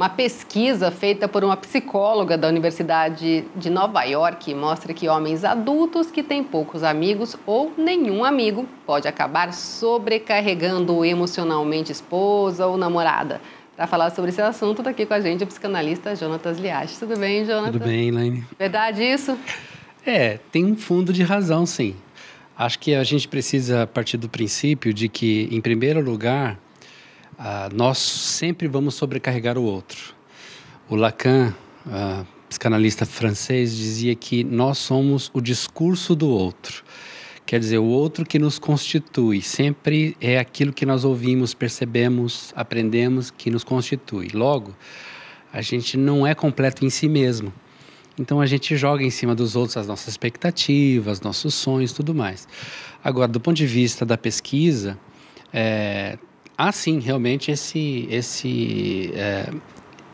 Uma pesquisa feita por uma psicóloga da Universidade de Nova York mostra que homens adultos que têm poucos amigos ou nenhum amigo pode acabar sobrecarregando emocionalmente esposa ou namorada. Para falar sobre esse assunto, está aqui com a gente o psicanalista Jonatas Liache. Tudo bem, Jonatas? Tudo bem, Elaine. Verdade isso? É, tem um fundo de razão, sim. Acho que a gente precisa partir do princípio de que, em primeiro lugar, ah, nós sempre vamos sobrecarregar o outro. O Lacan, ah, psicanalista francês, dizia que nós somos o discurso do outro. Quer dizer, o outro que nos constitui sempre é aquilo que nós ouvimos, percebemos, aprendemos que nos constitui. Logo, a gente não é completo em si mesmo. Então a gente joga em cima dos outros as nossas expectativas, nossos sonhos, tudo mais. Agora, do ponto de vista da pesquisa, é, há ah, sim realmente esse, esse, é,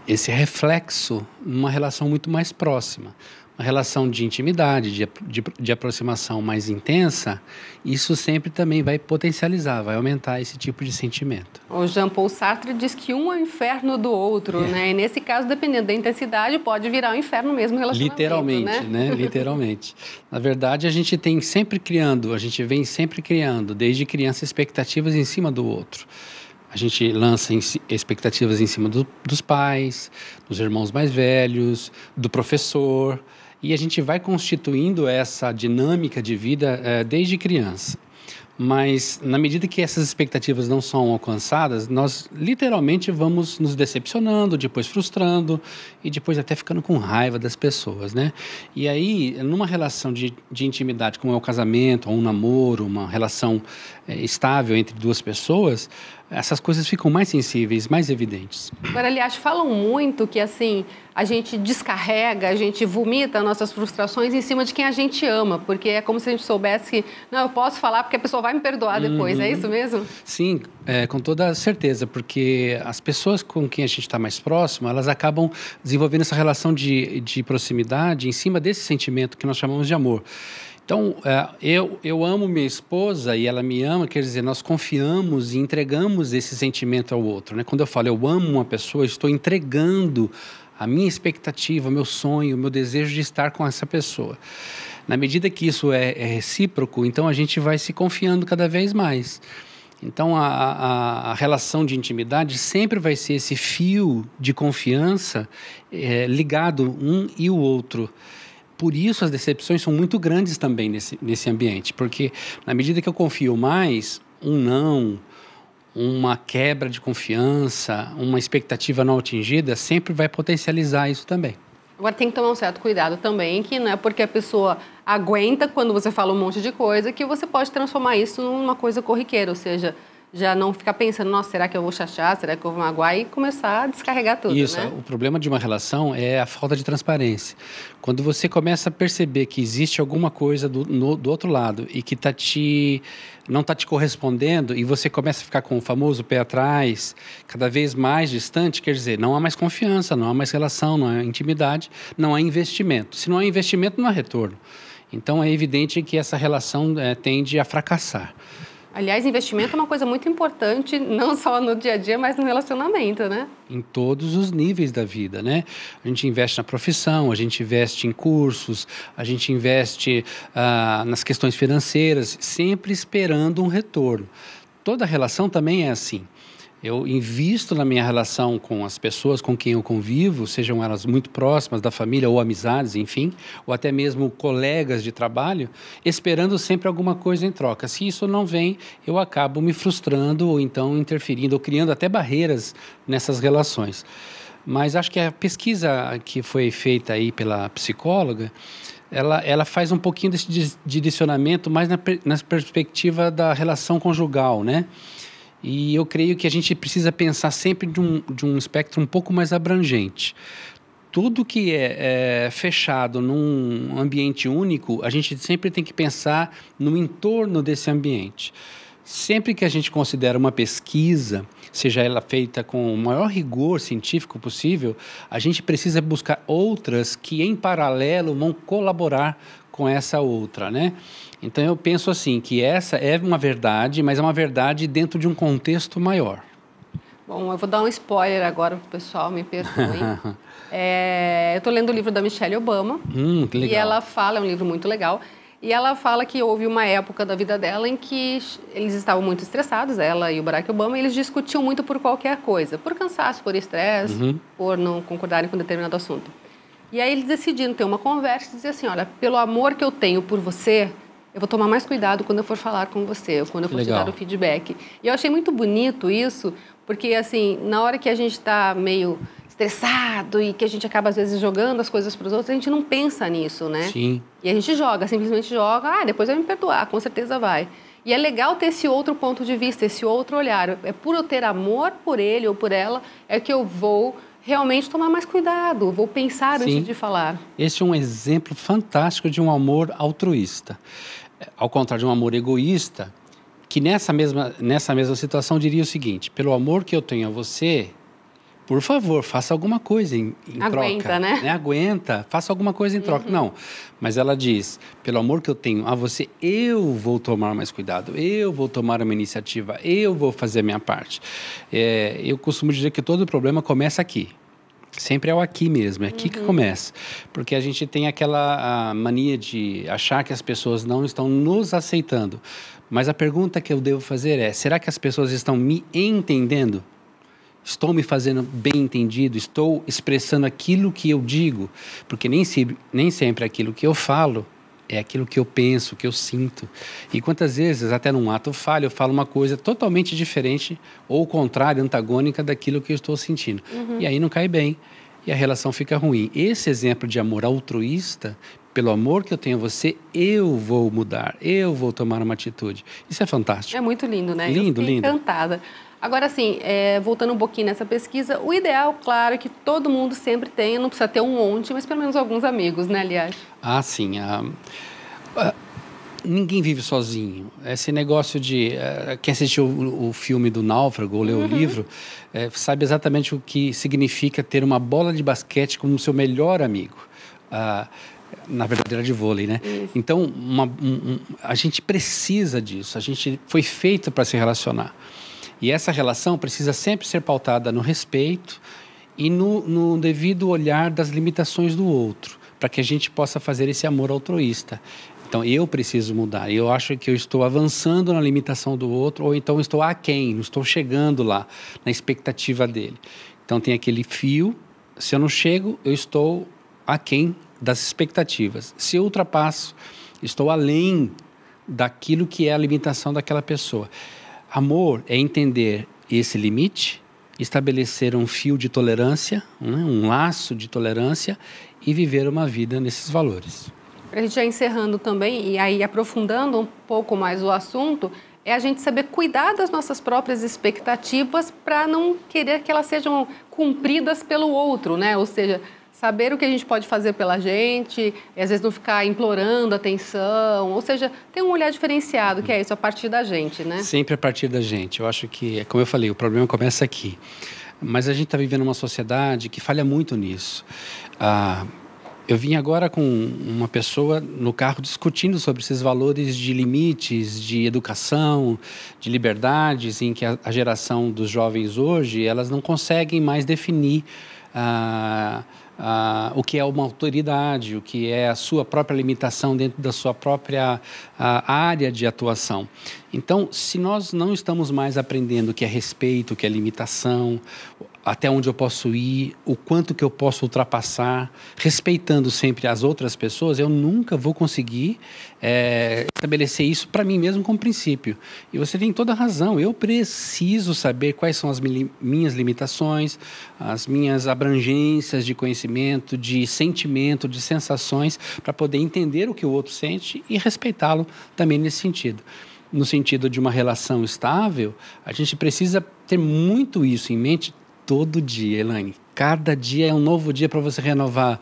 esse reflexo numa relação muito mais próxima uma relação de intimidade, de, de, de, aproximação mais intensa, isso sempre também vai potencializar, vai aumentar esse tipo de sentimento. O Jean Paul Sartre diz que um é o inferno do outro, é. né? E nesse caso, dependendo da intensidade, pode virar um inferno mesmo relacionamento, Literalmente, né? né? Literalmente. Na verdade, a gente tem sempre criando, a gente vem sempre criando, desde criança, expectativas em cima do outro. A gente lança expectativas em cima do, dos pais, dos irmãos mais velhos, do professor, e a gente vai constituindo essa dinâmica de vida é, desde criança. Mas na medida que essas expectativas não são alcançadas, nós literalmente vamos nos decepcionando, depois frustrando e depois até ficando com raiva das pessoas, né? E aí, numa relação de, de intimidade, como é o casamento, ou um namoro, uma relação é, estável entre duas pessoas, essas coisas ficam mais sensíveis, mais evidentes. Agora, aliás, falam muito que assim a gente descarrega, a gente vomita nossas frustrações em cima de quem a gente ama, porque é como se a gente soubesse que não, eu posso falar porque a pessoa vai me perdoar depois, é uhum. é isso mesmo? Sim, é, com toda certeza, porque as pessoas com quem a gente está mais próximo, elas acabam desenvolvendo essa relação de, de proximidade em cima desse sentimento que nós chamamos de amor. Então, é, eu, eu amo minha esposa e ela me ama, quer dizer, nós confiamos e entregamos esse sentimento ao outro. Né? Quando eu falo eu amo uma pessoa, estou entregando a minha expectativa, o meu sonho, o meu desejo de estar com essa pessoa. Na medida que isso é, é recíproco, então a gente vai se confiando cada vez mais. Então, a, a, a, relação de intimidade sempre vai ser esse fio de confiança é, ligado um e o outro por isso as decepções são muito grandes também nesse, nesse ambiente, porque na medida que eu confio mais, um não, uma quebra de confiança, uma expectativa não atingida, sempre vai potencializar isso também. Agora tem que tomar um certo cuidado também, que não é porque a pessoa aguenta quando você fala um monte de coisa que você pode transformar isso numa coisa corriqueira, ou seja, já não ficar pensando, nossa, será que eu vou chachar, será que eu vou magoar? E começar a descarregar tudo, Isso, né? o problema de uma relação é a falta de transparência. Quando você começa a perceber que existe alguma coisa do, no, do outro lado e que tá te, não está te correspondendo e você começa a ficar com o famoso pé atrás, cada vez mais distante, quer dizer, não há mais confiança, não há mais relação, não há intimidade, não há investimento. Se não há investimento, não há retorno. Então é evidente que essa relação é, tende a fracassar. Aliás, investimento é uma coisa muito importante, não só no dia a dia, mas no relacionamento, né? Em todos os níveis da vida, né? A gente investe na profissão, a gente investe em cursos, a gente investe ah, nas questões financeiras, sempre esperando um retorno. Toda relação também é assim. Eu invisto na minha relação com as pessoas com quem eu convivo, sejam elas muito próximas da família ou amizades, enfim, ou até mesmo colegas de trabalho, esperando sempre alguma coisa em troca. Se isso não vem, eu acabo me frustrando ou então interferindo ou criando até barreiras nessas relações. Mas acho que a pesquisa que foi feita aí pela psicóloga, ela, ela faz um pouquinho desse direcionamento mais na, na perspectiva da relação conjugal, né? E eu creio que a gente precisa pensar sempre de um, de um espectro um pouco mais abrangente. Tudo que é, é fechado num ambiente único, a gente sempre tem que pensar no entorno desse ambiente. Sempre que a gente considera uma pesquisa, seja ela feita com o maior rigor científico possível, a gente precisa buscar outras que, em paralelo, vão colaborar com essa outra, né? Então eu penso assim que essa é uma verdade, mas é uma verdade dentro de um contexto maior. Bom, eu vou dar um spoiler agora para o pessoal, me perdoem. é, eu estou lendo o livro da Michelle Obama. Hum, que legal. E ela fala, é um livro muito legal. E ela fala que houve uma época da vida dela em que eles estavam muito estressados, ela e o Barack Obama, e eles discutiam muito por qualquer coisa, por cansaço, por estresse, uhum. por não concordarem com determinado assunto. E aí eles decidiram ter uma conversa e dizer assim, olha, pelo amor que eu tenho por você, eu vou tomar mais cuidado quando eu for falar com você, quando eu for Legal. te dar o feedback. E eu achei muito bonito isso, porque assim, na hora que a gente está meio estressado e que a gente acaba às vezes jogando as coisas para os outros, a gente não pensa nisso, né? Sim. E a gente joga, simplesmente joga, ah, depois vai me perdoar, com certeza vai. E é legal ter esse outro ponto de vista, esse outro olhar. É por eu ter amor por ele ou por ela, é que eu vou realmente tomar mais cuidado, vou pensar Sim. antes de falar. Este é um exemplo fantástico de um amor altruísta. Ao contrário de um amor egoísta, que nessa mesma, nessa mesma situação diria o seguinte: pelo amor que eu tenho a você, por favor, faça alguma coisa em, em Aguenta, troca. Aguenta, né? né? Aguenta, faça alguma coisa em troca. Uhum. Não, mas ela diz, pelo amor que eu tenho a você, eu vou tomar mais cuidado, eu vou tomar uma iniciativa, eu vou fazer a minha parte. É, eu costumo dizer que todo problema começa aqui. Sempre é o aqui mesmo, é aqui uhum. que começa. Porque a gente tem aquela mania de achar que as pessoas não estão nos aceitando. Mas a pergunta que eu devo fazer é: será que as pessoas estão me entendendo? Estou me fazendo bem entendido? Estou expressando aquilo que eu digo? Porque nem, se, nem sempre aquilo que eu falo é aquilo que eu penso, que eu sinto. E quantas vezes, até num ato falho, eu falo uma coisa totalmente diferente ou contrária, antagônica daquilo que eu estou sentindo. Uhum. E aí não cai bem e a relação fica ruim. Esse exemplo de amor altruísta, pelo amor que eu tenho a você, eu vou mudar, eu vou tomar uma atitude. Isso é fantástico. É muito lindo, né? Lindo, eu lindo. Encantada. Agora, sim, é, voltando um pouquinho nessa pesquisa, o ideal, claro, é que todo mundo sempre tenha, não precisa ter um monte, mas pelo menos alguns amigos, né, aliás? Ah, sim. Ah, ah, ninguém vive sozinho. Esse negócio de. Ah, quem assistiu o, o, filme do Náufrago ou leu uhum. o livro, é, sabe exatamente o que significa ter uma bola de basquete como seu melhor amigo. Ah, na verdadeira de vôlei, né? Isso. Então, uma, um, um, a gente precisa disso. A gente foi feito para se relacionar. E essa relação precisa sempre ser pautada no respeito e no, no devido olhar das limitações do outro, para que a gente possa fazer esse amor altruísta. Então eu preciso mudar. Eu acho que eu estou avançando na limitação do outro, ou então estou aquém, não estou chegando lá, na expectativa dele. Então tem aquele fio. Se eu não chego, eu estou aquém das expectativas. Se eu ultrapasso, estou além daquilo que é a limitação daquela pessoa. Amor é entender esse limite, estabelecer um fio de tolerância, né, um laço de tolerância e viver uma vida nesses valores. A gente já encerrando também, e aí aprofundando um pouco mais o assunto, é a gente saber cuidar das nossas próprias expectativas para não querer que elas sejam cumpridas pelo outro, né? Ou seja, saber o que a gente pode fazer pela gente, e às vezes não ficar implorando atenção, ou seja, tem um olhar diferenciado, que é isso, a partir da gente, né? Sempre a partir da gente. Eu acho que, como eu falei, o problema começa aqui. Mas a gente está vivendo uma sociedade que falha muito nisso. Ah, eu vim agora com uma pessoa no carro discutindo sobre esses valores de limites, de educação, de liberdades, em que a, a geração dos jovens hoje elas não conseguem mais definir. Ah, ah, o que é uma autoridade, o que é a sua própria limitação dentro da sua própria área de atuação. Então, se nós não estamos mais aprendendo o que é respeito, o que é limitação, até onde eu posso ir, o quanto que eu posso ultrapassar, respeitando sempre as outras pessoas, eu nunca vou conseguir é, estabelecer isso para mim mesmo como princípio. E você tem toda a razão. Eu preciso saber quais são as minhas limitações, as minhas abrangências de conhecimento, de sentimento, de sensações, para poder entender o que o outro sente e respeitá-lo também nesse sentido no sentido de uma relação estável, a gente precisa ter muito isso em mente todo dia, Elaine. Cada dia é um novo dia para você renovar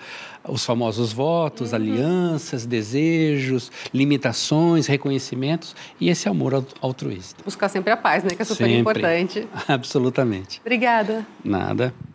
os famosos votos, uhum. alianças, desejos, limitações, reconhecimentos e esse amor altruísta. Buscar sempre a paz, né? Que é super sempre. importante. Absolutamente. Obrigada. Nada.